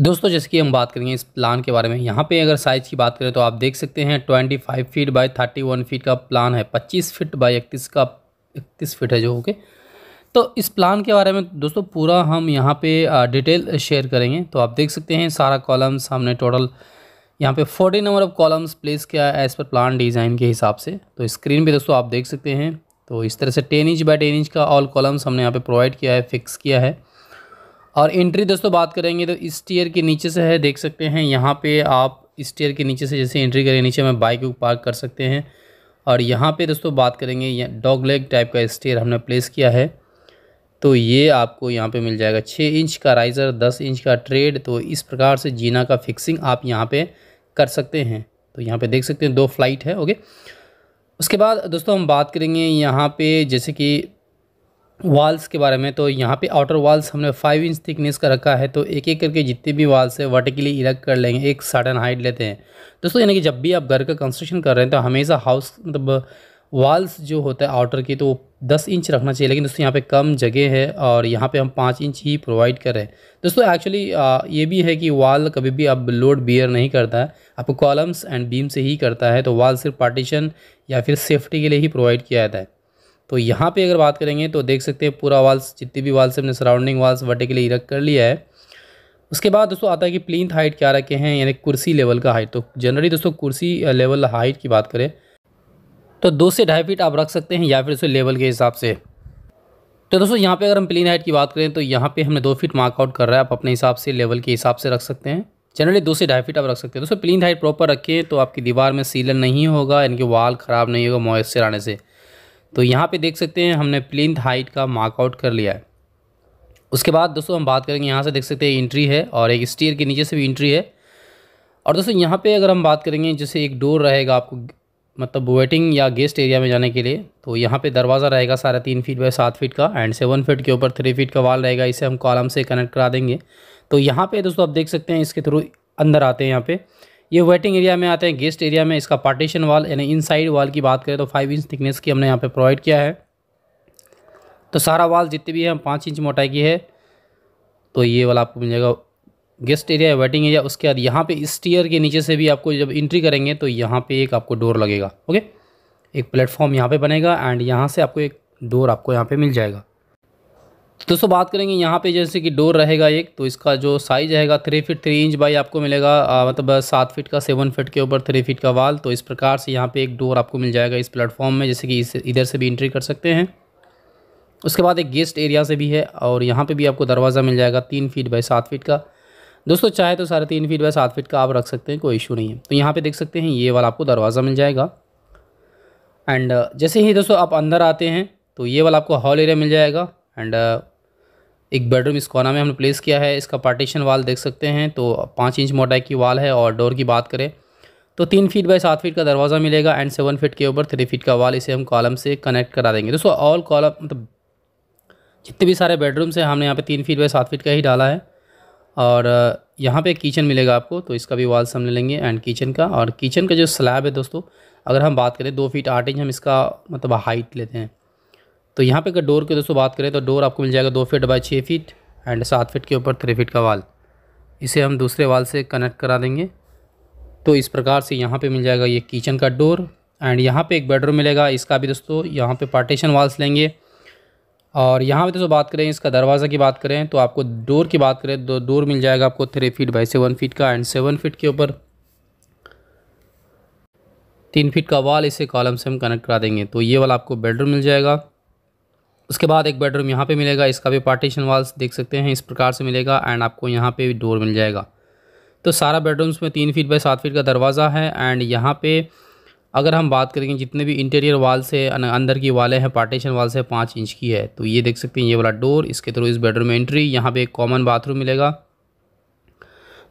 दोस्तों जैसे कि हम बात करेंगे इस प्लान के बारे में यहाँ पे अगर साइज़ की बात करें तो आप देख सकते हैं 25 फीट थर्टी वन फीट का प्लान है 25 फीट बाई इकतीस का इकतीस फीट है जो ओके तो इस प्लान के बारे में दोस्तों पूरा हम यहाँ पे डिटेल शेयर करेंगे तो आप देख सकते हैं सारा कॉलम्स हमने टोटल यहाँ पे forty number of columns place किया है एज़ पर प्लान डिज़ाइन के हिसाब से तो स्क्रीन पर दोस्तों आप देख सकते हैं तो इस तरह से ten inch by ten inch का ऑल कॉलम्स हमने यहाँ पर प्रोवाइड किया है फिक्स किया है और एंट्री दोस्तों बात करेंगे तो इस टीयर के नीचे से है देख सकते हैं यहाँ पे आप इस टीयर के नीचे से जैसे एंट्री करें नीचे में बाइक पार्क कर सकते हैं और यहाँ पे दोस्तों बात करेंगे डॉग लेग टाइप का स्टेयर हमने प्लेस किया है तो ये आपको यहाँ पे मिल जाएगा छः इंच का राइज़र दस इंच का ट्रेड तो इस प्रकार से जीना का फिक्सिंग आप यहाँ पर कर सकते हैं तो यहाँ पर देख सकते हैं दो फ्लाइट है ओके उसके बाद दोस्तों हम बात करेंगे यहाँ पर जैसे कि वाल्स के बारे में तो यहाँ पे आउटर वाल्स हमने फाइव इंच थिकनेस का रखा है तो एक एक करके जितने भी वाल्स है वर्टिकली इलेक्ट कर लेंगे एक सडन हाइट लेते हैं दोस्तों यानी कि जब भी आप घर का कंस्ट्रक्शन कर रहे हैं तो हमेशा हाउस मतलब वाल्स जो होता है आउटर की तो दस इंच रखना चाहिए लेकिन दोस्तों यहाँ पे कम जगह है और यहाँ पे हम पाँच इंच ही प्रोवाइड कर रहे हैं दोस्तों एक्चुअली ये भी है कि वाल कभी भी अब लोड बियर नहीं करता है आपको कॉलम्स एंड बीम से ही करता है तो वाल सिर्फ पार्टीशन या फिर सेफ्टी के लिए ही प्रोवाइड किया जाता है तो यहाँ पे अगर बात करेंगे तो देख सकते हैं पूरा वाल्स जितनी भी वाल्स अपने सराउंडिंग वाल्स वर्टिकली इरक कर लिया है उसके बाद दोस्तों आता है कि प्लिंथ हाइट क्या रखे हैं यानी कुर्सी लेवल का हाइट तो जनरली दोस्तों कुर्सी लेवल हाइट की बात करें तो दो से ढाई फीट आप रख सकते हैं या फिर उसे लेवल के हिसाब से तो दोस्तों यहाँ पे अगर हम प्लिन हाइट की बात करें तो यहाँ पे हमने दो फीट मार्कआउट कर रहा है आप अपने हिसाब से लेवल के हिसाब से रख सकते हैं जनरली दो से ढाई फीट आप रख सकते हैं दोस्तों प्लिन हाइट प्रॉपर रखें तो आपकी दीवार में सीलन नहीं होगा यानी कि वाल ख़राब नहीं होगा मॉइस्चर आने से तो यहाँ पे देख सकते हैं हमने प्लिंथ हाइट का मार्कआउट कर लिया है उसके बाद दोस्तों हम बात करेंगे यहाँ से देख सकते हैं इंट्री है और एक स्टीयर के नीचे से भी इंट्री है और दोस्तों यहाँ पे अगर हम बात करेंगे जैसे एक डोर रहेगा आपको मतलब वेटिंग या गेस्ट एरिया में जाने के लिए तो यहाँ पर दरवाज़ा रहेगा साढ़े तीन फीट बाय सात फीट का एंड सेवन फीट के ऊपर थ्री फीट का वाल रहेगा इसे हम कॉलम से कनेक्ट करा देंगे तो यहाँ पर दोस्तों आप देख सकते हैं इसके थ्रू अंदर आते हैं यहाँ पर ये वेटिंग एरिया में आते हैं गेस्ट एरिया में इसका पार्टीशन वाल यानी इनसाइड वाल की बात करें तो फाइव इंच थिकनेस की हमने यहाँ पे प्रोवाइड किया है तो सारा वाल जितने भी है पाँच इंच मोटाई की है तो ये वाला आपको मिल जाएगा गेस्ट एरिया वेटिंग एरिया उसके बाद यहाँ पे स्टीयर के नीचे से भी आपको जब इंट्री करेंगे तो यहाँ पे एक आपको डोर लगेगा ओके एक प्लेटफॉर्म यहाँ पे बनेगा एंड यहाँ से आपको एक डोर आपको यहाँ पे मिल जाएगा तो दोस्तों बात करेंगे यहाँ पे जैसे कि डोर रहेगा एक तो इसका जो साइज रहेगा three feet three inch by आपको मिलेगा मतलब सात फिट का सेवन फिट के ऊपर थ्री फिट का वाल तो इस प्रकार से यहाँ पे एक डोर आपको मिल जाएगा इस प्लेटफॉर्म में जैसे कि इस इधर से भी एंट्री कर सकते हैं उसके बाद एक गेस्ट एरिया से भी है और यहाँ पर भी आपको दरवाज़ा मिल जाएगा तीन फीट बाई सात फिट का दोस्तों चाहे तो साढ़े तीन फीट बाई सात फीट का आप रख सकते हैं कोई इशू नहीं है तो यहाँ पर देख सकते हैं ये वाला आपको दरवाज़ा मिल जाएगा एंड जैसे ही दोस्तों आप अंदर आते हैं तो ये वाला आपको हॉल एरिया मिल जाएगा एंड एक बेडरूम इस कोना में हमने प्लेस किया है इसका पार्टीशन वाल देख सकते हैं तो पाँच इंच मोटाई की वाल है और डोर की बात करें तो तीन फीट बाई सात फीट का दरवाज़ा मिलेगा एंड सेवन फीट के ऊपर थ्री फीट का वाल इसे हम कॉलम से कनेक्ट करा देंगे दोस्तों ऑल कॉलम मतलब जितने भी सारे बेडरूम्स हैं हमने यहाँ पे तीन फीट बाई सात फीट का ही डाला है और यहाँ पे किचन मिलेगा आपको तो इसका भी वाल ले लेंगे एंड किचन का और किचन का जो स्लैब है दोस्तों अगर हम बात करें दो फीट आठ इंच हम इसका मतलब हाइट लेते हैं तो यहाँ पे अगर डोर की दोस्तों बात करें तो डोर आपको मिल जाएगा दो फीट बाई छः फीट एंड सात फीट के ऊपर थ्री फीट का वाल इसे हम दूसरे वाल से कनेक्ट करा देंगे तो इस प्रकार से यहाँ पे मिल जाएगा ये किचन का डोर एंड यहाँ पे एक बेडरूम मिलेगा इसका भी दोस्तों यहाँ पे पार्टीशन वाल्स लेंगे और यहाँ पर दोस्तों बात करें इसका दरवाज़ा की बात करें तो आपको डोर की बात करें तो डोर मिल जाएगा आपको three feet by seven feet का एंड सेवन फीट के ऊपर तीन फीट का वाल इसे कॉलम से हम कनेक्ट करा देंगे तो ये वाला आपको बेडरूम मिल जाएगा उसके बाद एक बेडरूम यहाँ पे मिलेगा इसका भी पार्टीशन वॉल्स देख सकते हैं इस प्रकार से मिलेगा एंड आपको यहाँ पे भी डोर मिल जाएगा तो सारा बेडरूम्स में तीन फीट बाई सात फीट का दरवाज़ा है एंड यहाँ पे अगर हम बात करेंगे जितने भी इंटीरियर वाल से अंदर की वाले हैं पार्टीशन वाल से पाँच इंच की है तो ये देख सकते हैं ये वाला डोर इसके थ्रू इस बेडरूम में एंट्री यहाँ पर एक कॉमन बाथरूम मिलेगा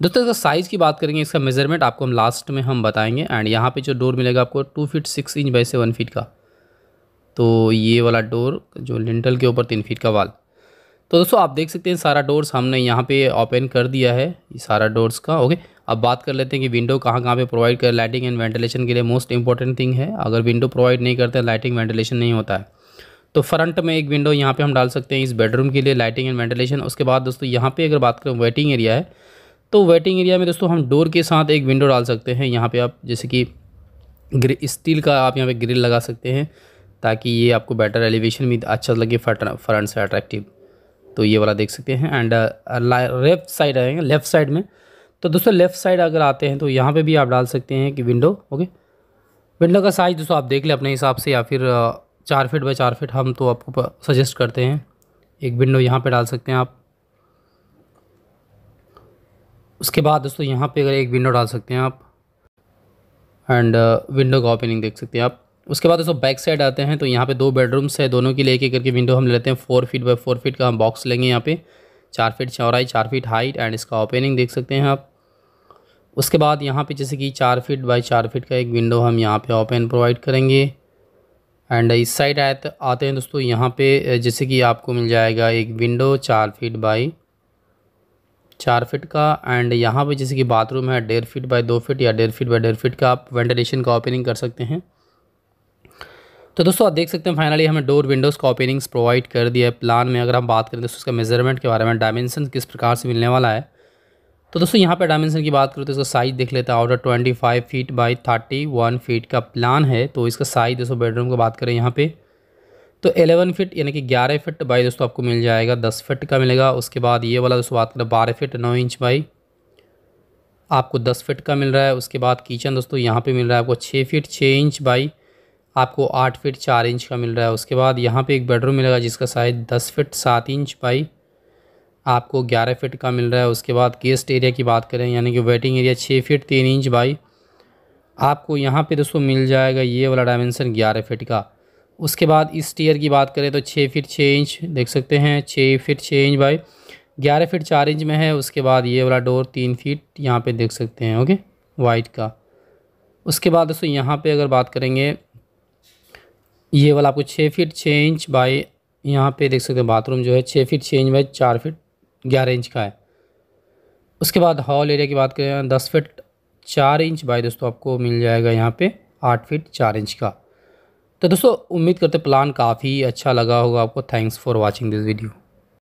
दोस्तों इसका साइज़ की बात करेंगे इसका मेजरमेंट आपको हम लास्ट में हम बताएँगे एंड यहाँ पर जो डोर मिलेगा आपको two feet six inch by seven feet का तो ये वाला डोर जो लिंटल के ऊपर तीन फीट का वाल तो दोस्तों आप देख सकते हैं सारा डोर्स हमने यहाँ पे ओपन कर दिया है ये सारा डोर्स का ओके अब बात कर लेते हैं कि विंडो कहाँ कहाँ पे प्रोवाइड कर लाइटिंग एंड वेंटिलेशन के लिए मोस्ट इंपॉर्टेंट थिंग है अगर विंडो प्रोवाइड नहीं करते लाइटिंग वेंटिलेशन नहीं होता है तो फ्रंट में एक विंडो यहाँ पर हम डाल सकते हैं इस बेडरूम के लिए लाइटिंग एंड वेंटिलेशन उसके बाद दोस्तों यहाँ पर अगर बात करें वेटिंग एरिया है तो वेटिंग एरिया में दोस्तों हम डोर के साथ एक विंडो डाल सकते हैं यहाँ पर आप जैसे कि स्टील का आप यहाँ पर ग्रिल लगा सकते हैं ताकि ये आपको बेटर एलिवेशन भी अच्छा लगे फ्रंट से अट्रैक्टिव तो ये वाला देख सकते हैं एंड लेफ़्ट साइड आएंगे लेफ़्ट साइड में तो दोस्तों लेफ़्ट साइड अगर आते हैं तो यहाँ पे भी आप डाल सकते हैं कि विंडो ओके विंडो का साइज़ दोस्तों आप देख लें अपने हिसाब से या फिर uh, चार फिट बाई चार फिट हम तो आपको सजेस्ट करते हैं एक विंडो यहाँ पर डाल सकते हैं आप उसके बाद दोस्तों यहाँ पे अगर एक विंडो डाल सकते हैं आप एंड विंडो uh, का ओपनिंग देख सकते हैं आप उसके बाद दोस्तों बैक साइड आते हैं तो यहाँ पे दो बेडरूम्स है दोनों की लेके करके विंडो हम लेते हैं four feet by four feet का हम बॉक्स लेंगे यहाँ पे चार फीट चौराई चार फीट हाइट एंड इसका ओपनिंग देख सकते हैं आप उसके बाद यहाँ पे जैसे कि चार फीट बाई चार फीट का एक विंडो हम यहाँ पे ओपन प्रोवाइड करेंगे एंड इस साइड आए तो आते हैं दोस्तों यहाँ पर जैसे कि आपको मिल जाएगा एक विंडो चार फीट बाई चार फिट का एंड यहाँ पर जैसे कि बाथरूम है डेढ़ फीट बाई दो फ़िट या डेढ़ फीट बाई डेढ़ फ़िट का आप वेंटिलेशन का ओपनिंग कर सकते हैं तो दोस्तों आप देख सकते हैं फाइनली हमें डोर विंडोज़ का ओपनिंग्स प्रोवाइड कर दिया है प्लान में अगर हम बात करें तो उसका मेजरमेंट के बारे में डायमेंशन किस प्रकार से मिलने वाला है तो दोस्तों यहाँ पर डायमेंशन की बात करें तो इसका साइज़ देख लेते हैं outer twenty five feet by thirty one feet का प्लान है तो इसका साइज़ दोस्तों बेडरूम की बात करें यहाँ पर तो एलेवन फिट यानी कि ग्यारह फिट बाई दोस्तों आपको मिल जाएगा दस फिट का मिलेगा उसके बाद ये वाला दोस्तों बात करें बारह फिट नौ इंच बाई आपको दस फिट का मिल रहा है उसके बाद किचन दोस्तों यहाँ पे मिल रहा है आपको छः फिट छः इंच बाई आपको आठ फिट चार इंच का मिल रहा है उसके बाद यहाँ पे एक बेडरूम मिलेगा जिसका साइज दस फिट सात इंच बाई आपको ग्यारह फिट का मिल रहा है उसके बाद गेस्ट एरिया की बात करें यानी कि वेटिंग एरिया छः फिट तीन इंच बाई आपको यहाँ पे दोस्तों मिल जाएगा ये वाला डायमेंसन ग्यारह फिट का उसके बाद इस टीयर की बात करें तो छः फिट छः इंच देख सकते हैं छः फिट छः इंच बाई ग्यारह फिट चार इंच में है उसके बाद ये वाला डोर तीन फिट यहाँ पर देख सकते हैं ओके वाइट का उसके बाद दोस्तों यहाँ पर अगर बात करेंगे ये वाला आपको छः फीट छः इंच बाई यहाँ पे देख सकते हैं बाथरूम जो है छः फीट छः इंच बाई चार फीट ग्यारह इंच का है उसके बाद हॉल एरिया की बात करें दस फीट चार इंच बाई दोस्तों आपको मिल जाएगा यहाँ पे आठ फीट चार इंच का तो दोस्तों उम्मीद करते प्लान काफ़ी अच्छा लगा होगा आपको thanks for watching this video